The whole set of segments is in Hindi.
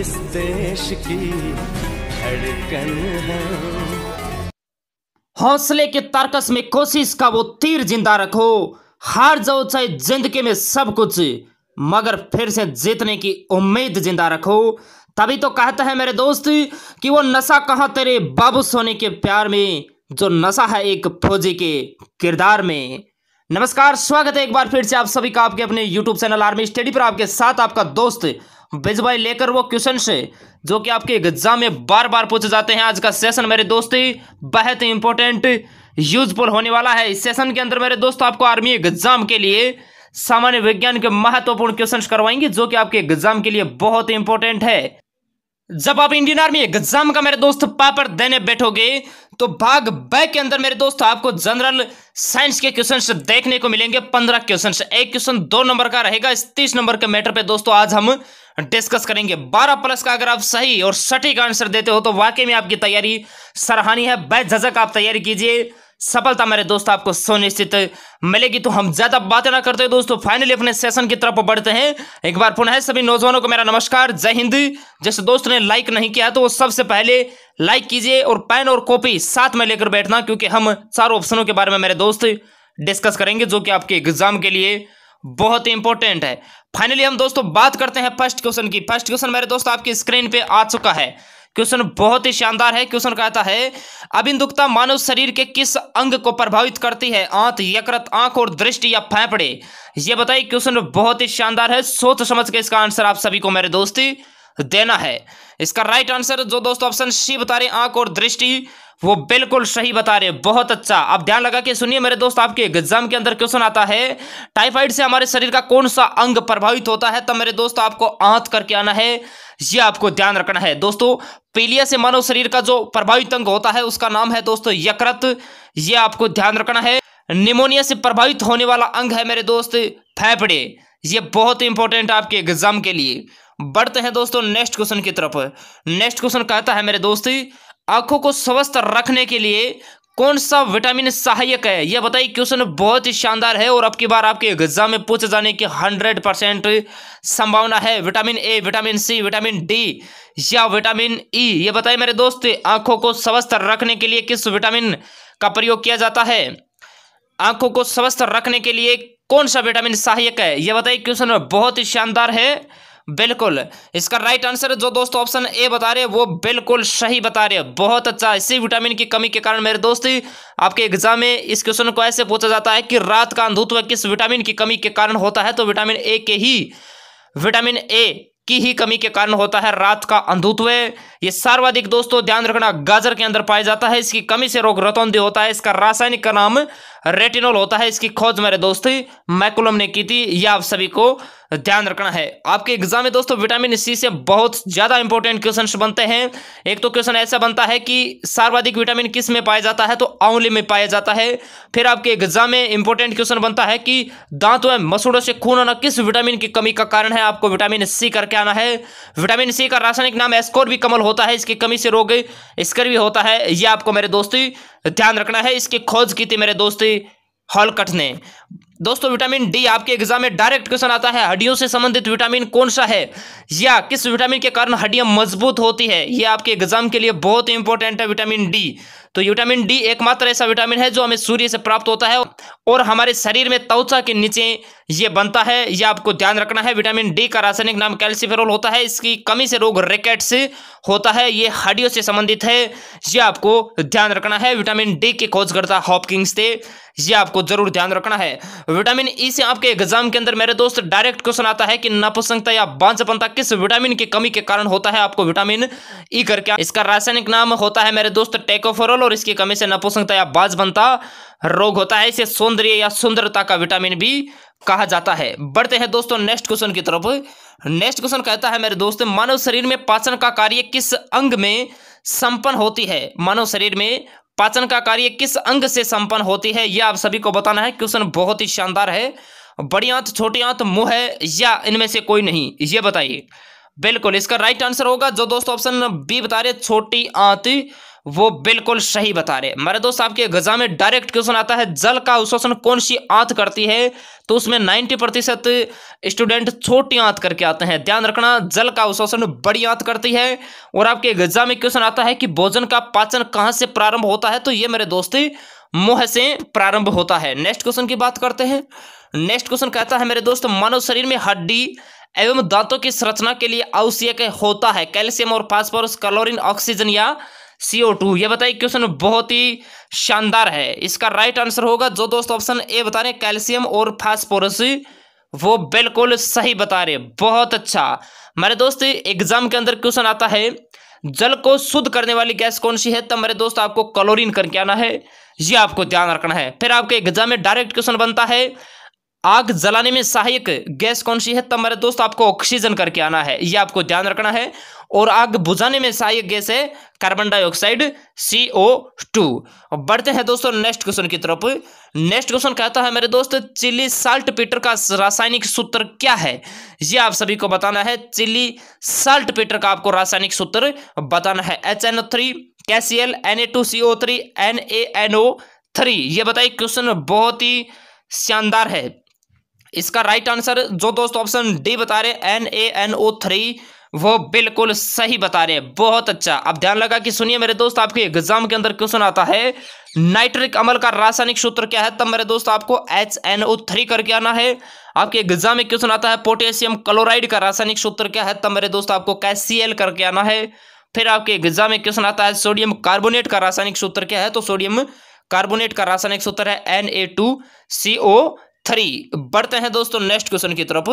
इस देश की धड़कन है हौसले के तर्कस में कोशिश का वो तीर जिंदा रखो हार जाओ चाहे जिंदगी में सब कुछ मगर फिर से जीतने की उम्मीद जिंदा रखो तभी तो कहता है मेरे दोस्त कि वो नशा कहाँ तेरे बाबू सोने के प्यार में जो नशा है एक फौजी के किरदार में नमस्कार स्वागत है एक बार फिर से आप सभी का आपके अपने YouTube चैनल आर्मी स्टडी पर आपके साथ आपका दोस्त भाई लेकर वो क्वेश्चन से जो कि आपके एग्जाम में बार बार पूछे जाते हैं आज का सेशन मेरे दोस्त बहुत इंपॉर्टेंट यूजफुल होने वाला है इस सेशन के अंदर मेरे दोस्त आपको आर्मी एग्जाम के लिए सामान्य विज्ञान के महत्वपूर्ण क्वेश्चन करवाएंगे जो कि आपके एग्जाम के लिए बहुत इंपॉर्टेंट है जब आप इंडियन आर्मी एग्जाम का मेरे दोस्त पेपर देने बैठोगे तो भाग ब के अंदर मेरे दोस्त आपको जनरल साइंस के क्वेश्चन देखने को मिलेंगे पंद्रह क्वेश्चन एक क्वेश्चन दो नंबर का रहेगा इस तीस नंबर के मैटर पे दोस्तों आज हम डिस्कस करेंगे 12 प्लस का अगर आप सही और सटीक आंसर देते हो तो वाकई में आपकी तैयारी सराहनीय है बेझक आप तैयारी कीजिए सफलता मेरे दोस्त आपको सुनिश्चित मिलेगी तो हम ज्यादा बातें ना करते दोस्तों फाइनली अपने सेशन की तरफ बढ़ते हैं एक बार पुनः सभी नौजवानों को मेरा नमस्कार जय हिंद जिस दोस्त ने लाइक नहीं किया तो वो सबसे पहले लाइक कीजिए और पेन और कॉपी साथ में लेकर बैठना क्योंकि हम चारों ऑप्शनों के बारे में मेरे दोस्त डिस्कस करेंगे जो कि आपके एग्जाम के लिए बहुत ही इंपॉर्टेंट है फाइनली हम दोस्तों बात करते हैं फर्स्ट क्वेश्चन की फर्स्ट क्वेश्चन मेरे दोस्तों आपकी स्क्रीन पे आ चुका है क्वेश्चन बहुत ही शानदार है क्वेश्चन कहता है अबिंदुकता मानव शरीर के किस अंग को प्रभावित करती है आंत यकृत आंख और दृष्टि या फेफड़े ये बताइए क्वेश्चन बहुत ही शानदार है सोच समझ के इसका आंसर आप सभी को मेरे दोस्ती तो देना है इसका राइट आंसर जो दोस्तों ऑप्शन सी बता रहे आंख और दृष्टि वो बिल्कुल सही बता रहे बहुत अच्छा अब ध्यान लगा के सुनिए मेरे दोस्त आपके एग्जाम के अंदर क्वेश्चन आता है टाइफाइड से हमारे शरीर का कौन सा अंग प्रभावित होता है तब मेरे दोस्त आपको आंत करके आना है ये आपको ध्यान रखना है दोस्तों पीलिया से मानव शरीर का जो प्रभावित अंग होता है उसका नाम है दोस्तों यकृत ये आपको ध्यान रखना है निमोनिया से प्रभावित होने वाला अंग है मेरे दोस्त फेफड़े ये बहुत इंपॉर्टेंट आपके एग्जाम के लिए बढ़ते हैं दोस्तों नेक्स्ट क्वेश्चन की तरफ नेक्स्ट क्वेश्चन कहता है मेरे दोस्त आंखों को स्वस्थ रखने के लिए कौन सा विटामिन सहायक है यह बताइए क्वेश्चन बहुत ही शानदार है और अब की बार आपके एग्जाम में पूछे जाने की हंड्रेड परसेंट संभावना है vitamin A vitamin C vitamin D या विटामिन ई e. ये बताइए मेरे दोस्त आंखों को स्वस्थ रखने के लिए किस विटामिन का प्रयोग किया जाता है आंखों को स्वस्थ रखने के लिए कौन सा विटामिन सहायक है यह बताइए क्वेश्चन बहुत ही शानदार है बिल्कुल इसका राइट आंसर जो दोस्तों ऑप्शन ए बता रहे हैं वो बिल्कुल सही बता रहे हैं बहुत अच्छा इसी विटामिन की कमी के कारण मेरे दोस्त आपके एग्जाम में इस क्वेश्चन को ऐसे पूछा जाता है कि रात का अंधुत्व किस विटामिन की कमी के कारण होता है तो विटामिन ए के ही विटामिन ए की ही कमी के कारण होता है रात का अंधुत्व ये सर्वाधिक दोस्तों ध्यान रखना गाजर के अंदर पाया जाता है इसकी कमी से रोग रतौंधी होता है इसका रासायनिक नाम रेटिनोल होता है इसकी खोज मेरे दोस्त मैकुलम ने की थी यह आप सभी को ध्यान रखना है आपके एग्जाम में दोस्तों विटामिन सी से बहुत ज़्यादा इंपॉर्टेंट क्वेश्चन बनते हैं एक तो क्वेश्चन ऐसा बनता है कि सर्वाधिक विटामिन किस में पाया जाता है तो आंवली में पाया जाता है फिर आपके एग्जाम में इंपॉर्टेंट क्वेश्चन बनता है कि दांत व मसूड़ों से खून होना किस विटामिन की कमी का कारण है आपको विटामिन सी करके आना है विटामिन सी का रासायनिक नाम एस्कोर भी कमल होता है इसकी कमी से रोग स्कर्वी होता है यह आपको मेरे दोस्ती ध्यान रखना है इसकी खोज की थी मेरे दोस्ती हॉलकट ने दोस्तों विटामिन डी आपके एग्जाम में डायरेक्ट क्वेश्चन आता है हड्डियों से संबंधित विटामिन कौन सा है या किस विटामिन के कारण हड्डियां मजबूत होती है यह आपके एग्जाम के लिए बहुत इंपॉर्टेंट है विटामिन डी तो विटामिन डी एकमात्र ऐसा विटामिन है जो हमें सूर्य से प्राप्त होता है और हमारे शरीर में त्वचा के नीचे ये बनता है ये आपको ध्यान रखना है विटामिन डी का रासायनिक नाम कैल्सिफेरोल होता है इसकी कमी से रोग से होता है ये हड्डियों से संबंधित है ये आपको ध्यान रखना है विटामिन डी के खोजकर्ता हॉपकिंग्स थे ये आपको जरूर ध्यान रखना है विटामिन ई से आपके एग्जाम के अंदर मेरे दोस्त डायरेक्ट क्वेश्चन आता है कि नपुसंगता या बांझपनता किस विटामिन की कमी के कारण होता है आपको विटामिन ई करके इसका रासायनिक नाम होता है मेरे दोस्त टेकोफोरोल और इसकी कमी से नपुसंगता या बांझपनता रोग होता है इसे सौंदर्य या सुंदरता का विटामिन भी कहा जाता है बढ़ते हैं दोस्तों नेक्स्ट क्वेश्चन की तरफ नेक्स्ट क्वेश्चन कहता है मेरे दोस्त मानव शरीर में पाचन का कार्य किस अंग में संपन्न होती है मानव शरीर में पाचन का कार्य किस अंग से संपन्न होती है यह आप सभी को बताना है क्वेश्चन बहुत ही शानदार है बड़ी आंत छोटी आंत मुंह है या इनमें से कोई नहीं ये बताइए बिल्कुल इसका राइट आंसर होगा जो दोस्तों ऑप्शन बी बता रहे छोटी आंत वो बिल्कुल सही बता रहे मेरे दोस्त आपके एग्जाम में डायरेक्ट क्वेश्चन आता है जल का अवशोषण कौन सी आंत करती है तो उसमें 90 प्रतिशत स्टूडेंट छोटी आंत करके आते हैं ध्यान रखना जल का अवशोषण बड़ी आंत करती है और आपके एग्जाम में क्वेश्चन आता है कि भोजन का पाचन कहाँ से प्रारंभ होता है तो ये मेरे दोस्त मुंह से प्रारंभ होता है नेक्स्ट क्वेश्चन की बात करते हैं नेक्स्ट क्वेश्चन कहता है मेरे दोस्त मानव शरीर में हड्डी एवं दांतों की संरचना के लिए आवश्यक होता है कैल्शियम और फास्फोरस क्लोरीन ऑक्सीजन या CO2 टू यह बताइए क्वेश्चन बहुत ही शानदार है इसका राइट आंसर होगा जो दोस्त ऑप्शन ए बता रहे कैल्शियम और फास्फोरस वो बिल्कुल सही बता रहे बहुत अच्छा मेरे दोस्त एग्जाम के अंदर क्वेश्चन आता है जल को शुद्ध करने वाली गैस कौन सी है तब तो मेरे दोस्त आपको क्लोरीन करके आना है ये आपको ध्यान रखना है फिर आपके एग्जाम में डायरेक्ट क्वेश्चन बनता है आग जलाने में सहायक गैस कौन सी है तब तो मेरे दोस्त आपको ऑक्सीजन करके आना है ये आपको ध्यान रखना है और आग बुझाने में सहायक गैस है carbon dioxide C O two बढ़ते हैं दोस्तों नेक्स्ट क्वेश्चन की तरफ नेक्स्ट क्वेश्चन कहता है मेरे दोस्त चिली साल्ट पीटर का रासायनिक सूत्र क्या है ये आप सभी को बताना है चिली साल्ट पीटर का आपको रासायनिक सूत्र बताना है H N three K C L N A two C O three N A N O three ये बताइए क्वेश्चन बहुत ही शानदार है इसका राइट आंसर जो दोस्तों ऑप्शन डी बता रहे N A N O three वो बिल्कुल सही बता रहे हैं बहुत अच्छा अब ध्यान लगा कि सुनिए मेरे दोस्त आपके एग्जाम के अंदर क्वेश्चन आता है नाइट्रिक अमल का रासायनिक सूत्र क्या है तब मेरे दोस्त आपको एच एन ओ थ्री करके आना है आपके एग्जाम में क्वेश्चन आता है पोटेशियम क्लोराइड का रासायनिक सूत्र क्या है तब मेरे दोस्त आपको कैसीएल करके आना है फिर आपके एग्जाम में क्वेश्चन आता है सोडियम कार्बोनेट का रासायनिक सूत्र क्या है तो सोडियम कार्बोनेट का रासायनिक सूत्र है N A two C O three बढ़ते हैं दोस्तों नेक्स्ट क्वेश्चन की तरफ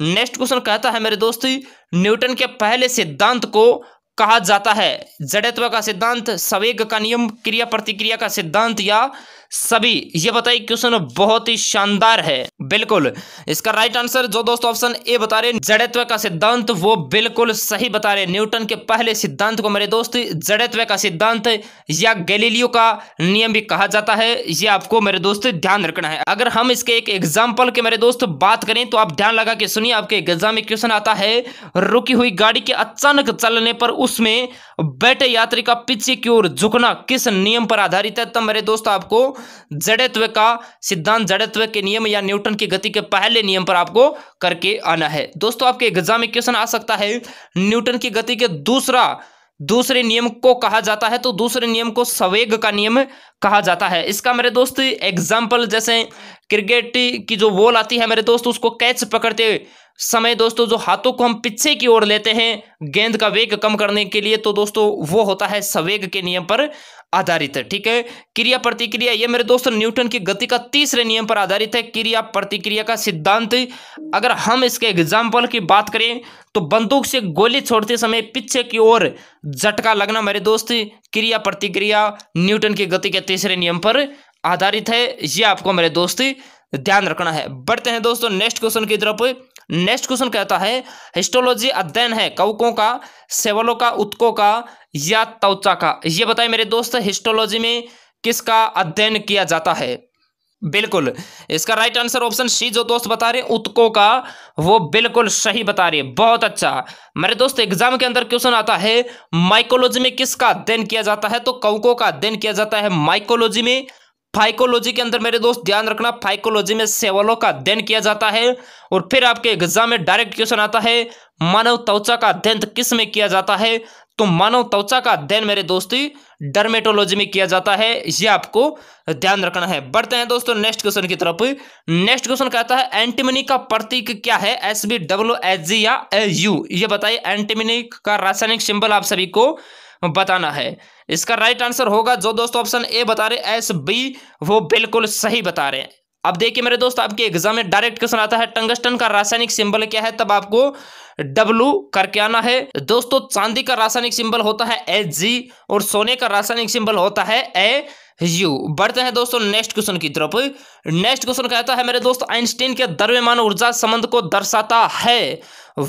नेक्स्ट क्वेश्चन कहता है मेरे दोस्त न्यूटन के पहले सिद्धांत को कहा जाता है जड़त्व का सिद्धांत सवेग का नियम क्रिया प्रतिक्रिया का सिद्धांत या सभी ये बताइए क्वेश्चन बहुत ही शानदार है बिल्कुल इसका राइट आंसर जो दोस्तों ऑप्शन ए बता रहे जड़त्व का सिद्धांत वो बिल्कुल सही बता रहे न्यूटन के पहले सिद्धांत को मेरे दोस्त जड़त्व का सिद्धांत या गैलीलियो का नियम भी कहा जाता है ये आपको मेरे दोस्त ध्यान रखना है अगर हम इसके एक एग्जाम्पल के मेरे दोस्त बात करें तो आप ध्यान लगा के सुनिए आपके एग्जाम में क्वेश्चन आता है रुकी हुई गाड़ी के अचानक चलने पर उसमें बैठे यात्री का पीछे की ओर झुकना किस नियम पर आधारित है तब मेरे दोस्त आपको जड़त्व का सिद्धांत जड़त्व के नियम या न्यूटन की गति के पहले नियम पर आपको करके आना है दोस्तों आपके एग्जाम में क्वेश्चन आ सकता है न्यूटन की गति के दूसरा दूसरे नियम को कहा जाता है तो दूसरे नियम को सवेग का नियम कहा जाता है इसका मेरे दोस्त एग्जाम्पल जैसे क्रिकेट की जो बॉल आती है मेरे दोस्त उसको कैच पकड़ते समय दोस्तों जो हाथों को हम पीछे की ओर लेते हैं गेंद का वेग कम करने के लिए तो दोस्तों वो होता है सवेग के नियम पर आधारित है ठीक है क्रिया प्रतिक्रिया ये मेरे दोस्तों न्यूटन की गति का तीसरे नियम पर आधारित है क्रिया प्रतिक्रिया का सिद्धांत अगर हम इसके एग्जाम्पल की बात करें तो बंदूक से गोली छोड़ते समय पीछे की ओर झटका लगना मेरे दोस्त क्रिया प्रतिक्रिया न्यूटन की गति के तीसरे नियम पर आधारित है ये आपको मेरे दोस्त ध्यान रखना है बढ़ते हैं दोस्तों नेक्स्ट क्वेश्चन की तरफ नेक्स्ट क्वेश्चन कहता है हिस्टोलॉजी अध्ययन है कवकों का सेवलों का उत्कों का या त्वचा का ये बताए मेरे दोस्त हिस्टोलॉजी में किसका अध्ययन किया जाता है बिल्कुल इसका राइट आंसर ऑप्शन सी जो दोस्त बता रहे उत्को का वो बिल्कुल सही बता रहे बहुत अच्छा मेरे दोस्त एग्जाम के अंदर क्वेश्चन आता है माइकोलॉजी में किसका अध्ययन किया जाता है तो कवकों का अध्ययन किया जाता है माइकोलॉजी में फाइकोलॉजी के अंदर मेरे दोस्त ध्यान रखना फाइकोलॉजी में सेवलों का अध्ययन किया जाता है और फिर आपके एग्जाम में डायरेक्ट क्वेश्चन आता है मानव त्वचा का अध्ययन किस में किया जाता है तो मानव त्वचा का अध्ययन मेरे दोस्ती डर्मेटोलॉजी में किया जाता है यह आपको ध्यान रखना है बढ़ते हैं दोस्तों नेक्स्ट क्वेश्चन की तरफ नेक्स्ट क्वेश्चन कहता है एंटीमनी का प्रतीक क्या है S B W H G या यू ये बताइए एंटीमनी का रासायनिक सिंबल आप सभी को बताना है इसका राइट आंसर होगा जो दोस्तों ऑप्शन ए बता रहे एस बी वो बिल्कुल सही बता रहे हैं अब देखिए मेरे दोस्त आपके एग्जाम में डायरेक्ट क्वेश्चन आता है टंगस्टन का रासायनिक सिंबल क्या है तब आपको डब्लू करके आना है दोस्तों चांदी का रासायनिक सिंबल होता है एच जी और सोने का रासायनिक सिंबल होता है ए यू बढ़ते हैं दोस्तों नेक्स्ट क्वेश्चन की तरफ नेक्स्ट क्वेश्चन कहता है मेरे दोस्त आइंस्टीन के द्रव्यमान ऊर्जा संबंध को दर्शाता है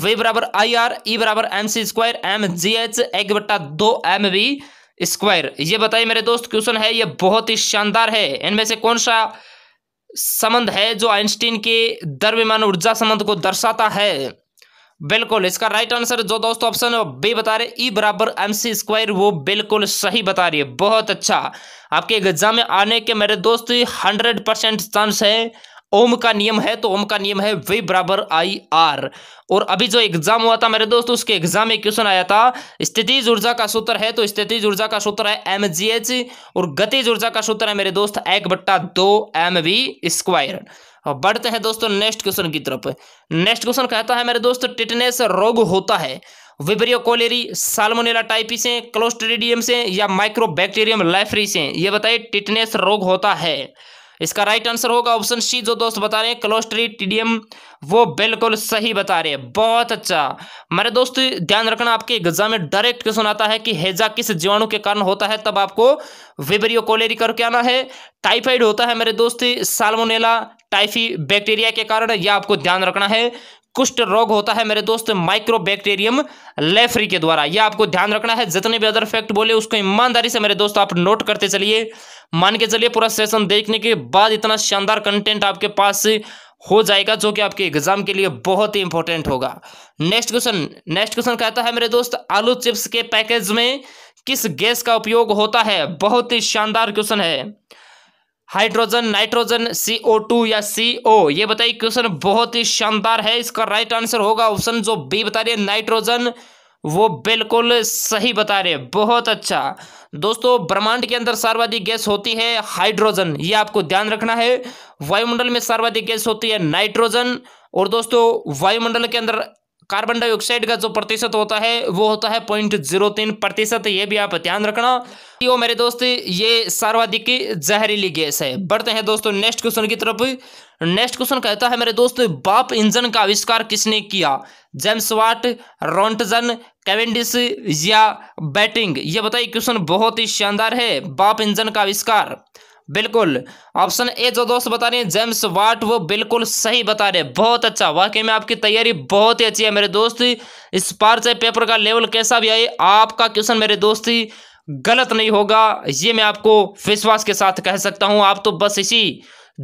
वे बराबर आई आर ई बराबर M C square M G H एक बट्टा दो एम बी स्क्वायर ये बताइए मेरे दोस्त क्वेश्चन है ये बहुत ही शानदार है इनमें से कौन सा संबंध है जो आइंस्टीन के द्रव्यमान ऊर्जा संबंध को दर्शाता है बिल्कुल इसका राइट आंसर जो दोस्तों ऑप्शन बी बता रहे ई e बराबर एम सी स्क्वायर वो बिल्कुल सही बता रही है बहुत अच्छा आपके एग्जाम में आने के मेरे दोस्त हंड्रेड परसेंट चांस है ओम का नियम है तो ओम का नियम है वे बराबर आई आर और अभी जो एग्जाम हुआ था मेरे दोस्त उसके एग्जाम में क्वेश्चन आया था स्थिति ऊर्जा का सूत्र है तो स्थिति ऊर्जा का सूत्र है एम जी एच और गति ऊर्जा का सूत्र है मेरे दोस्त एक बट्टा दो एम वी स्क्वायर और बढ़ते हैं दोस्तों नेक्स्ट क्वेश्चन की तरफ नेक्स्ट क्वेश्चन कहता है मेरे दोस्त टिटनेस रोग होता है Vibrio cholerae Salmonella typhi e से क्लोस्ट्रेडियम से या माइक्रोबैक्टीरियम लाइफरी से ये बताइए टिटनेस रोग होता है इसका राइट आंसर होगा ऑप्शन सी जो दोस्त बता रहे हैं टीडियम वो बिल्कुल सही बता रहे हैं बहुत अच्छा मेरे दोस्त ध्यान रखना आपके एग्जाम में डायरेक्ट क्वेश्चन आता है कि हेजा किस जीवाणु के कारण होता है तब आपको विबरियो कोलेरी करके आना है टाइफाइड होता है मेरे दोस्त साल्मोनेला टाइफी बैक्टीरिया के कारण यह आपको ध्यान रखना है कुष्ठ रोग होता है मेरे दोस्त माइक्रोबैक्टीरियम लेफ्री के द्वारा यह आपको ध्यान रखना है जितने भी अदर फैक्ट बोले उसको ईमानदारी से मेरे दोस्त आप नोट करते चलिए मान के चलिए पूरा सेशन देखने के बाद इतना शानदार कंटेंट आपके पास हो जाएगा जो कि आपके एग्जाम के लिए बहुत ही इंपॉर्टेंट होगा नेक्स्ट क्वेश्चन नेक्स्ट क्वेश्चन कहता है मेरे दोस्त आलू चिप्स के पैकेज में किस गैस का उपयोग होता है बहुत ही शानदार क्वेश्चन है hydrogen nitrogen C O two या सी ओ ये बताइए क्वेश्चन बहुत ही शानदार है इसका राइट आंसर होगा ऑप्शन जो बी बता रही है नाइट्रोजन वो बिल्कुल सही बता रहे बहुत अच्छा दोस्तों ब्रह्मांड के अंदर सर्वाधिक गैस होती है हाइड्रोजन ये आपको ध्यान रखना है वायुमंडल में सर्वाधिक गैस होती है नाइट्रोजन और दोस्तों वायुमंडल के अंदर कार्बन डाइऑक्साइड का जो प्रतिशत होता है वो होता है पॉइंट जीरो तीन प्रतिशत ये भी आप ध्यान रखना यो मेरे दोस्त ये सर्वाधिक जहरीली गैस है बढ़ते हैं दोस्तों नेक्स्ट क्वेश्चन की तरफ नेक्स्ट क्वेश्चन कहता है मेरे दोस्त बाप इंजन का आविष्कार किसने किया जेम्स वाट रोंटजन कैवेंडिस या बैटिंग ये बताइए क्वेश्चन बहुत ही शानदार है बाप इंजन का आविष्कार बिल्कुल ऑप्शन ए जो दोस्त बता रहे हैं जेम्स वाट वो बिल्कुल सही बता रहे हैं बहुत अच्छा वाकई में आपकी तैयारी बहुत ही अच्छी है मेरे दोस्त इस पार से पेपर का लेवल कैसा भी आए आपका क्वेश्चन मेरे दोस्त गलत नहीं होगा ये मैं आपको विश्वास के साथ कह सकता हूँ आप तो बस इसी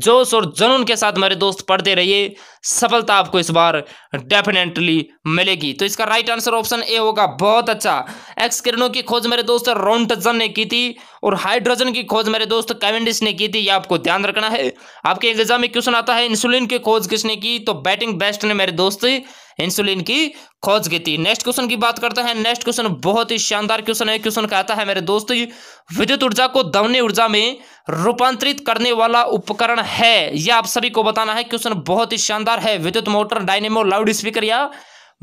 जोश और जुनून के साथ मेरे दोस्त पढ़ते रहिए सफलता आपको इस बार डेफिनेटली मिलेगी तो इसका राइट आंसर ऑप्शन ए होगा बहुत अच्छा एक्स किरणों की खोज मेरे दोस्त रोनटजन ने की थी और हाइड्रोजन की खोज मेरे दोस्त कैवेंडिस ने की थी यह आपको ध्यान रखना है आपके एग्जाम में क्वेश्चन आता है इंसुलिन की खोज किसने की तो बैटिंग बेस्ट ने मेरे दोस्त इंसुलिन की खोज की थी नेक्स्ट क्वेश्चन की बात करते हैं नेक्स्ट क्वेश्चन बहुत ही शानदार क्वेश्चन है क्वेश्चन कहता है मेरे दोस्त विद्युत ऊर्जा को दवनी ऊर्जा में रूपांतरित करने वाला उपकरण है यह आप सभी को बताना है क्वेश्चन बहुत ही शानदार है विद्युत मोटर डायनेमो लाउड स्पीकर या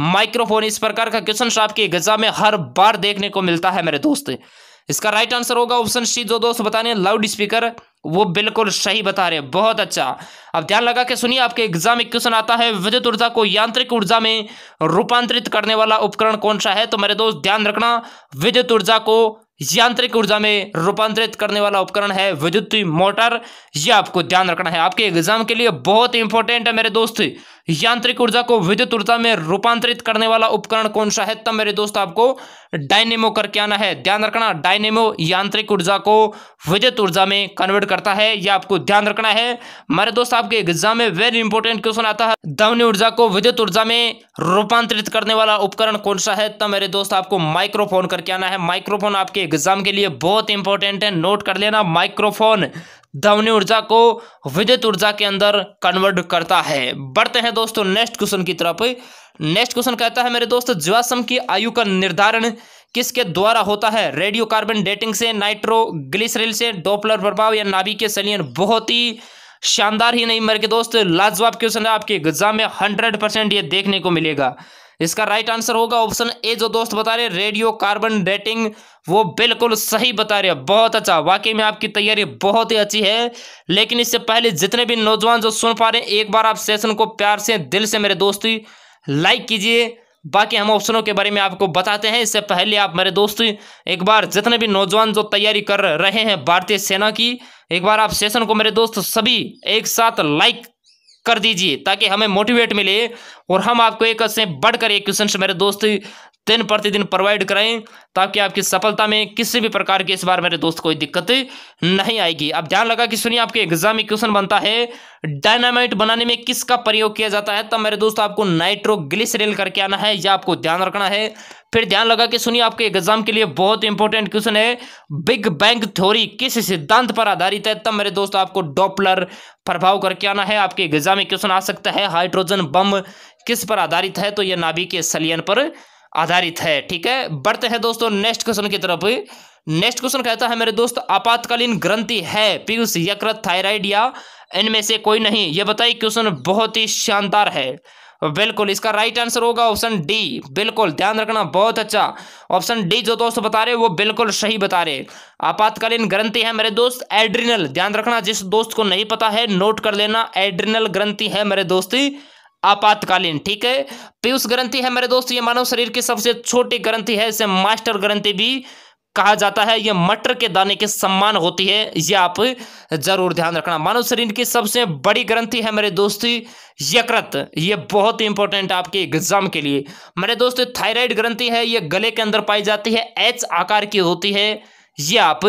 माइक्रोफोन इस प्रकार का क्वेश्चन आपकी गजा में हर बार देखने को मिलता है मेरे दोस्त इसका राइट आंसर होगा ऑप्शन सी जो दोस्त बताने लाउड स्पीकर वो बिल्कुल सही बता रहे बहुत अच्छा अब ध्यान लगा के सुनिए आपके एग्जाम में क्वेश्चन आता है विद्युत ऊर्जा को यांत्रिक ऊर्जा में रूपांतरित करने वाला उपकरण कौन सा है तो मेरे दोस्त ध्यान रखना विद्युत ऊर्जा को यांत्रिक ऊर्जा में रूपांतरित करने वाला उपकरण है विद्युत मोटर यह आपको ध्यान रखना है आपके एग्जाम के लिए बहुत इंपॉर्टेंट है मेरे दोस्त यांत्रिक ऊर्जा को विद्युत ऊर्जा में रूपांतरित करने वाला उपकरण कौन सा है तब मेरे दोस्त आपको डायनेमो करके आना है ध्यान रखना डायनेमो यांत्रिक ऊर्जा को विद्युत ऊर्जा में कन्वर्ट करता है यह आपको ध्यान रखना है मेरे दोस्त आपके एग्जाम में वेरी इंपॉर्टेंट क्वेश्चन आता है दमनी ऊर्जा को विद्युत ऊर्जा में रूपांतरित करने वाला उपकरण कौन सा है तब मेरे दोस्त आपको माइक्रोफोन करके आना है माइक्रोफोन आपके एग्जाम के लिए बहुत इंपॉर्टेंट है नोट कर लेना माइक्रोफोन ध्वनि ऊर्जा को विद्युत ऊर्जा के अंदर कन्वर्ट करता है बढ़ते हैं दोस्तों नेक्स्ट क्वेश्चन की तरफ नेक्स्ट क्वेश्चन कहता है मेरे दोस्त जीवाश्म की आयु का निर्धारण किसके द्वारा होता है रेडियो कार्बन डेटिंग से नाइट्रो ग्लिसरिल से डोपलर प्रभाव या नाभिक के सलियन बहुत ही शानदार ही नहीं मेरे दोस्त लाजवाब क्वेश्चन है आपके एग्जाम में हंड्रेड परसेंट ये देखने को मिलेगा इसका राइट आंसर होगा ऑप्शन ए जो दोस्त बता रहे रेडियो कार्बन डेटिंग वो बिल्कुल सही बता रहे बहुत अच्छा वाकई में आपकी तैयारी बहुत ही अच्छी है लेकिन इससे पहले जितने भी नौजवान जो सुन पा रहे हैं एक बार आप सेशन को प्यार से दिल से मेरे दोस्त लाइक कीजिए बाकी हम ऑप्शनों के बारे में आपको बताते हैं इससे पहले आप मेरे दोस्त एक बार जितने भी नौजवान जो तैयारी कर रहे हैं भारतीय सेना की एक बार आप सेशन को मेरे दोस्त सभी एक साथ लाइक कर दीजिए ताकि हमें मोटिवेट मिले और हम आपको एक से बढ़कर एक क्वेश्चन मेरे दोस्त दिन प्रतिदिन प्रोवाइड कराएं ताकि आपकी सफलता में किसी भी प्रकार की इस बार मेरे दोस्त कोई दिक्कत नहीं आएगी अब ध्यान लगा कि सुनिए आपके एग्जाम में क्वेश्चन बनता है डायनामाइट बनाने में किसका प्रयोग किया जाता है तब मेरे दोस्त आपको नाइट्रो नाइट्रोग्लिसरिल करके आना है यह आपको ध्यान रखना है फिर ध्यान लगा कि सुनिए आपके एग्जाम के लिए बहुत इंपॉर्टेंट क्वेश्चन है बिग बैंग थ्योरी किस सिद्धांत पर आधारित है तब मेरे दोस्त आपको डॉपलर प्रभाव करके आना है आपके एग्जाम में क्वेश्चन आ सकता है हाइड्रोजन बम किस पर आधारित है तो यह नाभिक के सलियन पर आधारित है ठीक है बढ़ते हैं दोस्तों नेक्स्ट क्वेश्चन की तरफ नेक्स्ट क्वेश्चन कहता है मेरे दोस्त आपातकालीन ग्रंथि है पीयूष यकृत थायराइड या इनमें से कोई नहीं ये बताइए क्वेश्चन बहुत ही शानदार है बिल्कुल इसका राइट आंसर होगा ऑप्शन डी बिल्कुल ध्यान रखना बहुत अच्छा ऑप्शन डी जो दोस्त बता रहे वो बिल्कुल सही बता रहे आपातकालीन ग्रंथि है मेरे दोस्त एड्रिनल ध्यान रखना जिस दोस्त को नहीं पता है नोट कर लेना एड्रिनल ग्रंथि है मेरे दोस्ती आपातकालीन ठीक है पीयूष ग्रंथि है मेरे दोस्त ये मानव शरीर की सबसे छोटी ग्रंथि है इसे मास्टर ग्रंथि भी कहा जाता है यह मटर के दाने के सम्मान होती है यह आप जरूर ध्यान रखना मानव शरीर की सबसे बड़ी ग्रंथि है मेरे दोस्त यकृत यह बहुत इंपॉर्टेंट आपके एग्जाम के लिए मेरे दोस्त थायराइड ग्रंथि है यह गले के अंदर पाई जाती है एच आकार की होती है ये आप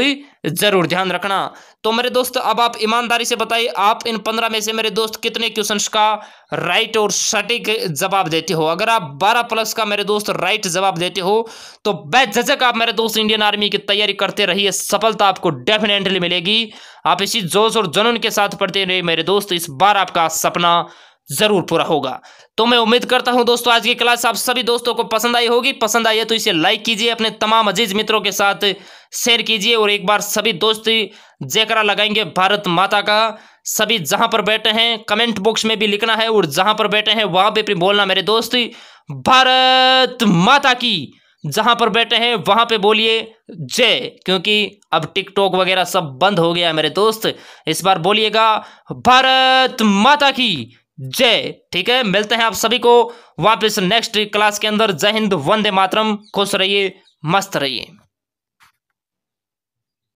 जरूर ध्यान रखना तो मेरे दोस्त अब आप ईमानदारी से बताइए आप इन पंद्रह में से मेरे दोस्त कितने क्वेश्चन का राइट और सटीक जवाब देते हो अगर आप बारह प्लस का मेरे दोस्त राइट जवाब देते हो तो बेझक आप मेरे दोस्त इंडियन आर्मी की तैयारी करते रहिए सफलता आपको डेफिनेटली मिलेगी आप इसी जोश और जुनून के साथ पढ़ते रहिए मेरे दोस्त इस बार आपका सपना ज़रूर पूरा होगा तो मैं उम्मीद करता हूं दोस्तों आज की क्लास आप सभी दोस्तों को पसंद आई होगी पसंद आई है तो इसे लाइक कीजिए अपने तमाम अजीज मित्रों के साथ शेयर कीजिए और एक बार सभी दोस्त जयकरा लगाएंगे भारत माता का सभी जहां पर बैठे हैं कमेंट बॉक्स में भी लिखना है और जहां पर बैठे हैं वहां पर बोलना मेरे दोस्त भारत माता की जहां पर बैठे हैं वहां पे बोलिए जय क्योंकि अब टिकटॉक वगैरह सब बंद हो गया है मेरे दोस्त इस बार बोलिएगा भारत माता की जय ठीक है मिलते हैं आप सभी को वापस नेक्स्ट क्लास के अंदर जय हिंद वंदे मातरम खुश रहिए मस्त रहिए